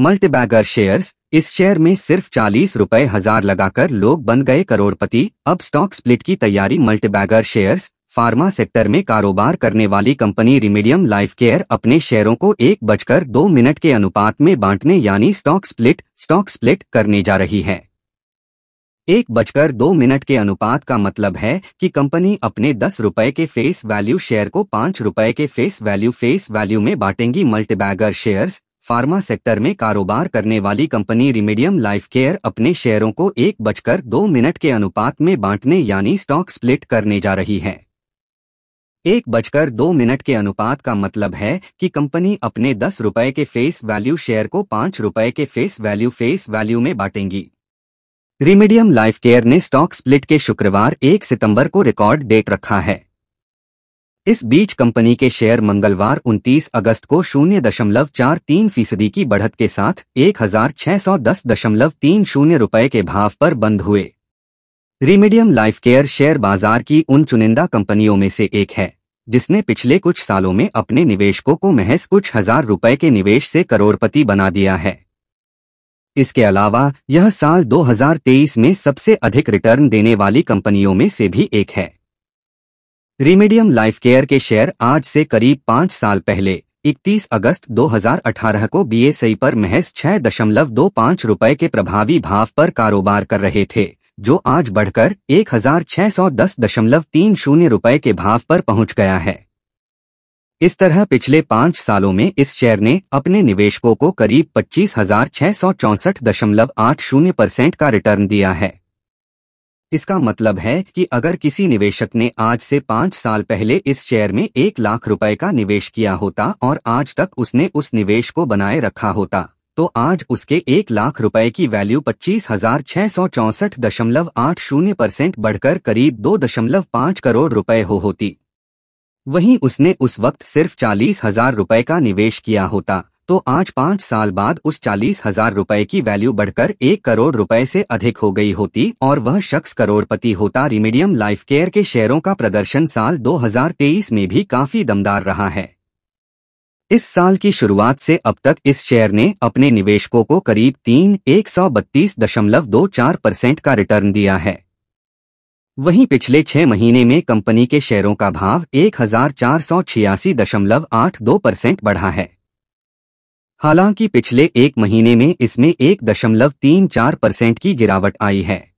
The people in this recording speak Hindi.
मल्टीबैगर शेयर्स इस शेयर में सिर्फ चालीस रुपए हजार लगाकर लोग बन गए करोड़पति अब स्टॉक स्प्लिट की तैयारी मल्टीबैगर शेयर्स फार्मा सेक्टर में कारोबार करने वाली कंपनी रिमीडियम लाइफ केयर अपने शेयरों को एक बजकर दो मिनट के अनुपात में बांटने यानी स्टॉक स्प्लिट स्टॉक स्प्लिट करने जा रही है एक बजकर दो मिनट के अनुपात का मतलब है कि कंपनी अपने दस रुपए के फेस वैल्यू शेयर को पाँच रुपए के फेस वैल्यू फेस वैल्यू में बांटेंगी मल्टीबैगर शेयर्स फार्मा सेक्टर में कारोबार करने वाली कंपनी रिमेडियम लाइफ केयर अपने शेयरों को एक बजकर दो मिनट के अनुपात में बांटने यानी स्टॉक स्प्लिट करने जा रही है एक बजकर दो मिनट के अनुपात का मतलब है कि कंपनी अपने दस रुपए के फेस वैल्यू शेयर को पांच रुपए के फेस वैल्यू फेस वैल्यू में बांटेंगी रिमेडियम लाइफ केयर ने स्टॉक स्प्लिट के शुक्रवार एक सितंबर को रिकॉर्ड डेट रखा है इस बीच कंपनी के शेयर मंगलवार 29 अगस्त को शून्य दशमलव चार तीन फीसदी की बढ़त के साथ एक हजार छह सौ दस दशमलव तीन शून्य रुपये के भाव पर बंद हुए रिमेडियम लाइफ केयर शेयर बाजार की उन चुनिंदा कंपनियों में से एक है जिसने पिछले कुछ सालों में अपने निवेशकों को महज कुछ हजार रुपए के निवेश से करोड़पति बना दिया है इसके अलावा यह साल 2023 में सबसे अधिक रिटर्न देने वाली कंपनियों में से भी एक है रिमेडियम लाइफ केयर के शेयर आज से करीब पाँच साल पहले 31 अगस्त 2018 को बीएसई पर महज छह दशमलव दो पाँच रूपए के प्रभावी भाव पर कारोबार कर रहे थे जो आज बढ़कर एक हजार छह सौ दस दशमलव तीन शून्य रूपए के भाव पर पहुंच गया है इस तरह पिछले पाँच सालों में इस शेयर ने अपने निवेशकों को करीब पच्चीस हजार छह सौ चौसठ दशमलव आठ शून्य परसेंट का रिटर्न दिया है इसका मतलब है कि अगर किसी निवेशक ने आज से पाँच साल पहले इस शेयर में एक लाख रुपए का निवेश किया होता और आज तक उसने उस निवेश को बनाए रखा होता तो आज उसके एक लाख रुपए की वैल्यू पच्चीस हजार छह सौ चौसठ दशमलव आठ शून्य परसेंट बढ़कर करीब दो दशमलव पाँच करोड़ रुपए हो होती वहीं उसने उस वक्त सिर्फ चालीस हजार रुपए का निवेश किया होता तो आज पाँच साल बाद उस चालीस हजार रूपए की वैल्यू बढ़कर एक करोड़ रुपए से अधिक हो गई होती और वह शख्स करोड़पति होता रिमीडियम लाइफ केयर के शेयरों का प्रदर्शन साल 2023 में भी काफी दमदार रहा है इस साल की शुरुआत से अब तक इस शेयर ने अपने निवेशकों को करीब तीन एक सौ बत्तीस दशमलव दो चार परसेंट का रिटर्न दिया है वहीं पिछले छह महीने में कंपनी के शेयरों का भाव एक हजार चार सौ छियासी दशमलव आठ दो परसेंट बढ़ा है हालांकि पिछले एक महीने में इसमें एक दशमलव तीन चार परसेंट की गिरावट आई है